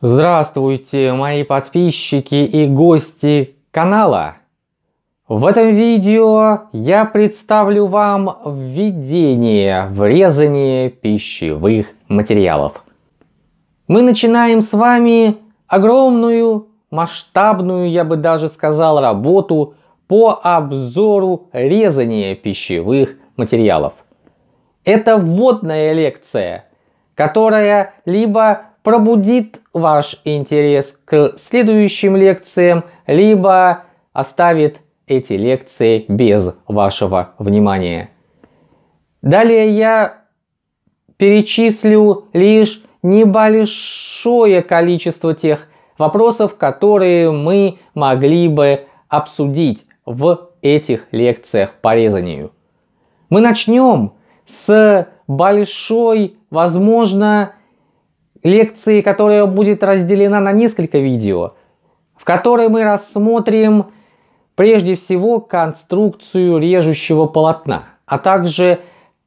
Здравствуйте, мои подписчики и гости канала! В этом видео я представлю вам введение в резание пищевых материалов. Мы начинаем с вами огромную, масштабную, я бы даже сказал, работу по обзору резания пищевых материалов. Это вводная лекция, которая либо пробудит ваш интерес к следующим лекциям, либо оставит эти лекции без вашего внимания. Далее я перечислю лишь небольшое количество тех вопросов, которые мы могли бы обсудить в этих лекциях по резанию. Мы начнем с большой, возможно, лекции, которая будет разделена на несколько видео, в которой мы рассмотрим прежде всего конструкцию режущего полотна, а также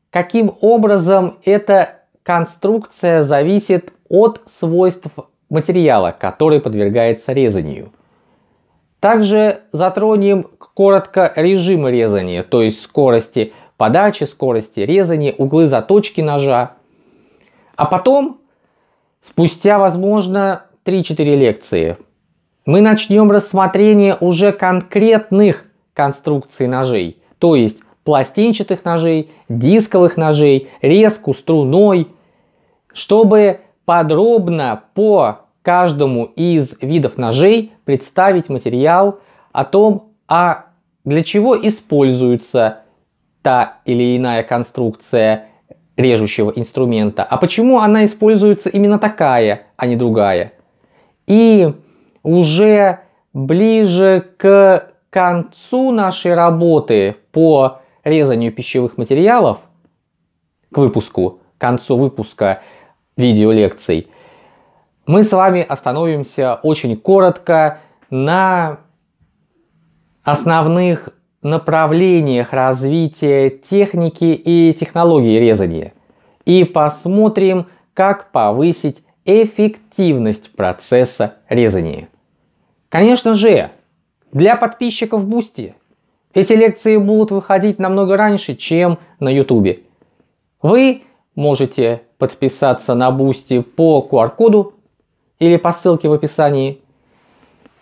каким образом эта конструкция зависит от свойств материала, который подвергается резанию. Также затронем коротко режимы резания, то есть скорости подачи, скорости резания, углы заточки ножа. А потом Спустя, возможно, 3-4 лекции мы начнем рассмотрение уже конкретных конструкций ножей, то есть пластинчатых ножей, дисковых ножей, резку струной, чтобы подробно по каждому из видов ножей представить материал о том, а для чего используется та или иная конструкция – режущего инструмента, а почему она используется именно такая, а не другая. И уже ближе к концу нашей работы по резанию пищевых материалов, к выпуску, к концу выпуска видеолекций, мы с вами остановимся очень коротко на основных направлениях развития техники и технологий резания и посмотрим, как повысить эффективность процесса резания. Конечно же, для подписчиков Бусти эти лекции будут выходить намного раньше, чем на Ютубе. Вы можете подписаться на Бусти по QR-коду или по ссылке в описании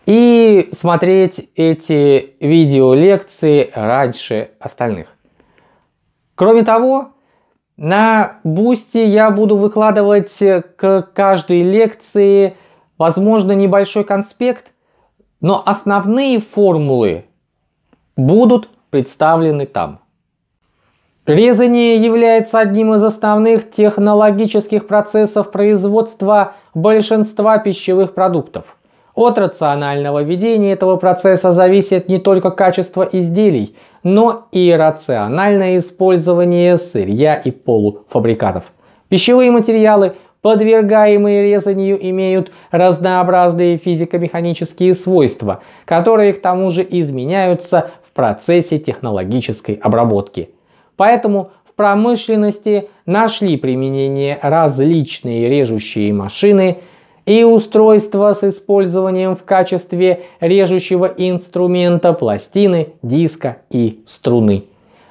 и смотреть эти видео-лекции раньше остальных. Кроме того, на Бусти я буду выкладывать к каждой лекции, возможно, небольшой конспект, но основные формулы будут представлены там. Резание является одним из основных технологических процессов производства большинства пищевых продуктов. От рационального ведения этого процесса зависит не только качество изделий, но и рациональное использование сырья и полуфабрикатов. Пищевые материалы, подвергаемые резанию, имеют разнообразные физико-механические свойства, которые к тому же изменяются в процессе технологической обработки. Поэтому в промышленности нашли применение различные режущие машины – и устройства с использованием в качестве режущего инструмента пластины, диска и струны.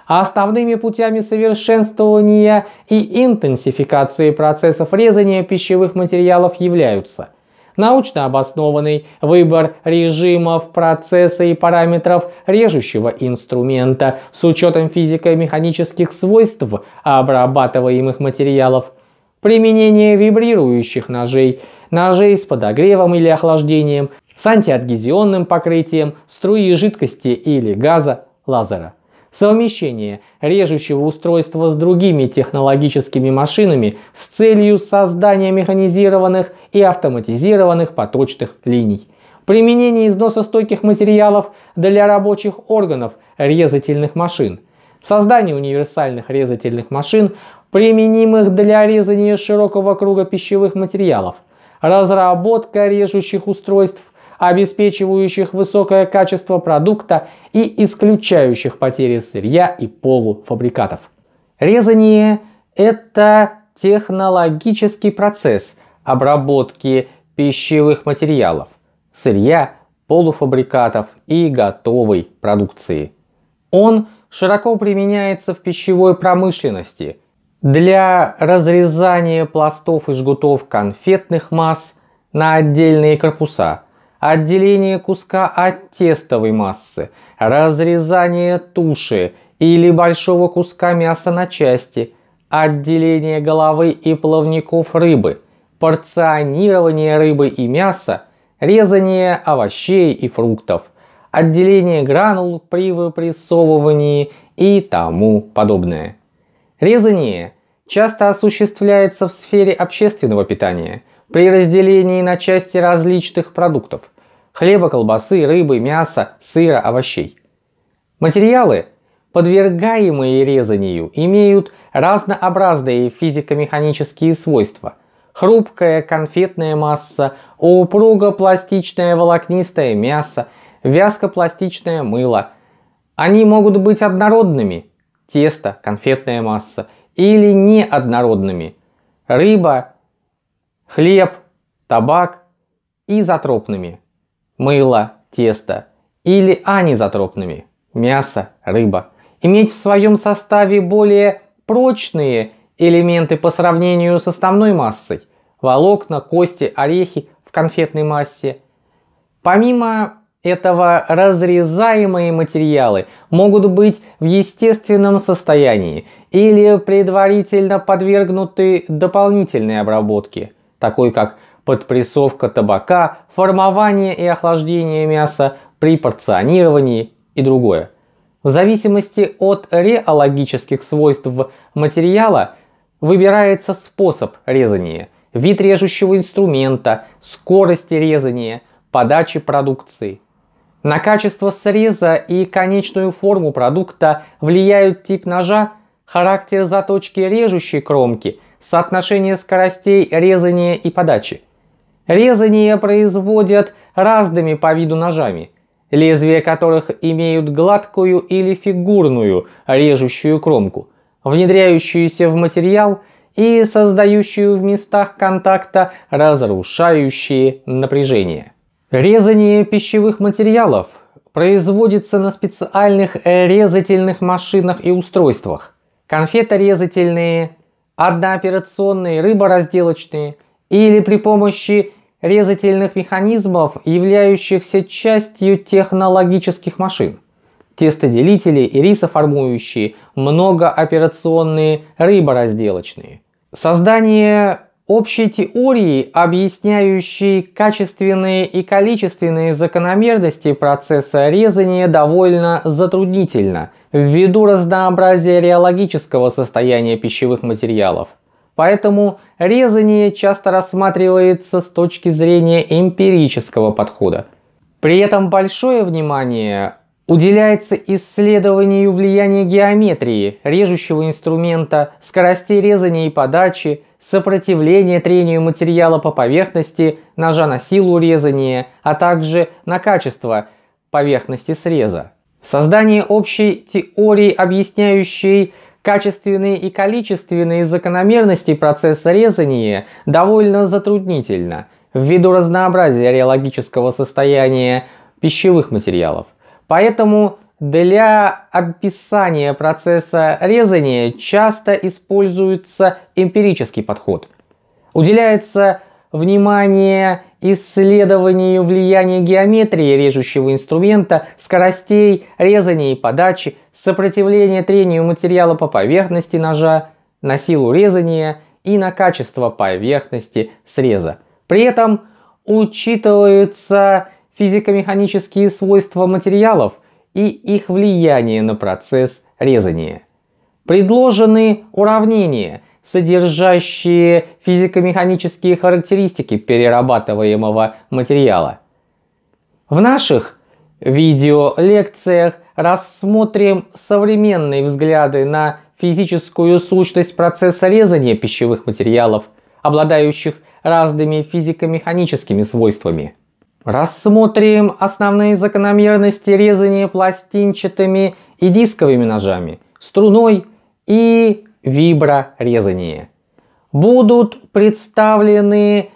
основными путями совершенствования и интенсификации процессов резания пищевых материалов являются научно обоснованный выбор режимов процесса и параметров режущего инструмента с учетом физико-механических свойств обрабатываемых материалов – Применение вибрирующих ножей, ножей с подогревом или охлаждением, с антиадгезионным покрытием, струи жидкости или газа, лазера. Совмещение режущего устройства с другими технологическими машинами с целью создания механизированных и автоматизированных поточных линий. Применение износостойких материалов для рабочих органов резательных машин. Создание универсальных резательных машин применимых для резания широкого круга пищевых материалов, разработка режущих устройств, обеспечивающих высокое качество продукта и исключающих потери сырья и полуфабрикатов. Резание – это технологический процесс обработки пищевых материалов, сырья, полуфабрикатов и готовой продукции. Он широко применяется в пищевой промышленности – для разрезания пластов и жгутов конфетных масс на отдельные корпуса, отделение куска от тестовой массы, разрезание туши или большого куска мяса на части, отделение головы и плавников рыбы, порционирование рыбы и мяса, резание овощей и фруктов, отделение гранул при выпрессовывании и тому подобное. Резание часто осуществляется в сфере общественного питания при разделении на части различных продуктов – хлеба, колбасы, рыбы, мяса, сыра, овощей. Материалы, подвергаемые резанию, имеют разнообразные физико-механические свойства – хрупкая конфетная масса, упруго-пластичное волокнистое мясо, вязкопластичное мыло. Они могут быть однородными, тесто, конфетная масса, или неоднородными – рыба, хлеб, табак и изотропными – мыло, тесто, или анизотропными – мясо, рыба. Иметь в своем составе более прочные элементы по сравнению с основной массой – волокна, кости, орехи в конфетной массе. Помимо этого разрезаемые материалы могут быть в естественном состоянии или предварительно подвергнуты дополнительной обработке, такой как подпрессовка табака, формование и охлаждение мяса при порционировании и другое. В зависимости от реологических свойств материала выбирается способ резания, вид режущего инструмента, скорости резания, подачи продукции – на качество среза и конечную форму продукта влияют тип ножа, характер заточки режущей кромки, соотношение скоростей резания и подачи. Резание производят разными по виду ножами, лезвия которых имеют гладкую или фигурную режущую кромку, внедряющуюся в материал и создающую в местах контакта разрушающие напряжения. Резание пищевых материалов производится на специальных э, резательных машинах и устройствах. Конфеторезательные, однооперационные, рыборазделочные или при помощи резательных механизмов, являющихся частью технологических машин. Тестоделители и рисоформующие, многооперационные, рыборазделочные. Создание Общей теории, объясняющей качественные и количественные закономерности процесса резания, довольно затруднительно, ввиду разнообразия реологического состояния пищевых материалов. Поэтому резание часто рассматривается с точки зрения эмпирического подхода. При этом большое внимание уделяется исследованию влияния геометрии, режущего инструмента, скоростей резания и подачи, сопротивление трению материала по поверхности, ножа на силу резания, а также на качество поверхности среза. Создание общей теории, объясняющей качественные и количественные закономерности процесса резания, довольно затруднительно ввиду разнообразия реологического состояния пищевых материалов. Поэтому для описания процесса резания часто используется эмпирический подход. Уделяется внимание исследованию влияния геометрии режущего инструмента, скоростей резания и подачи, сопротивления трению материала по поверхности ножа, на силу резания и на качество поверхности среза. При этом учитываются физико-механические свойства материалов – и их влияние на процесс резания. Предложены уравнения, содержащие физико-механические характеристики перерабатываемого материала. В наших видеолекциях рассмотрим современные взгляды на физическую сущность процесса резания пищевых материалов, обладающих разными физико-механическими свойствами. Рассмотрим основные закономерности резания пластинчатыми и дисковыми ножами, струной и виброрезания. Будут представлены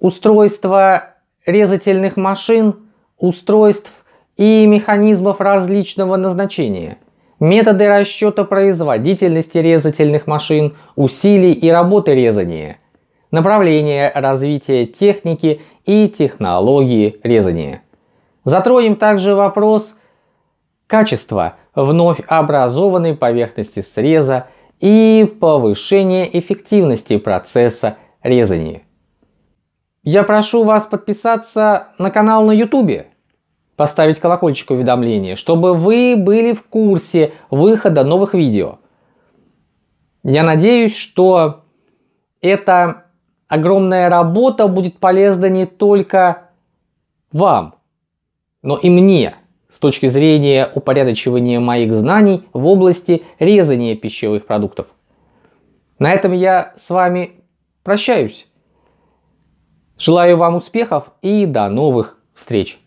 устройства резательных машин, устройств и механизмов различного назначения, методы расчета производительности резательных машин, усилий и работы резания, направления развития техники и технологии резания. Затронем также вопрос качества вновь образованной поверхности среза и повышения эффективности процесса резания. Я прошу вас подписаться на канал на YouTube, поставить колокольчик уведомления, чтобы вы были в курсе выхода новых видео. Я надеюсь, что это огромная работа будет полезна не только вам, но и мне с точки зрения упорядочивания моих знаний в области резания пищевых продуктов. На этом я с вами прощаюсь. Желаю вам успехов и до новых встреч!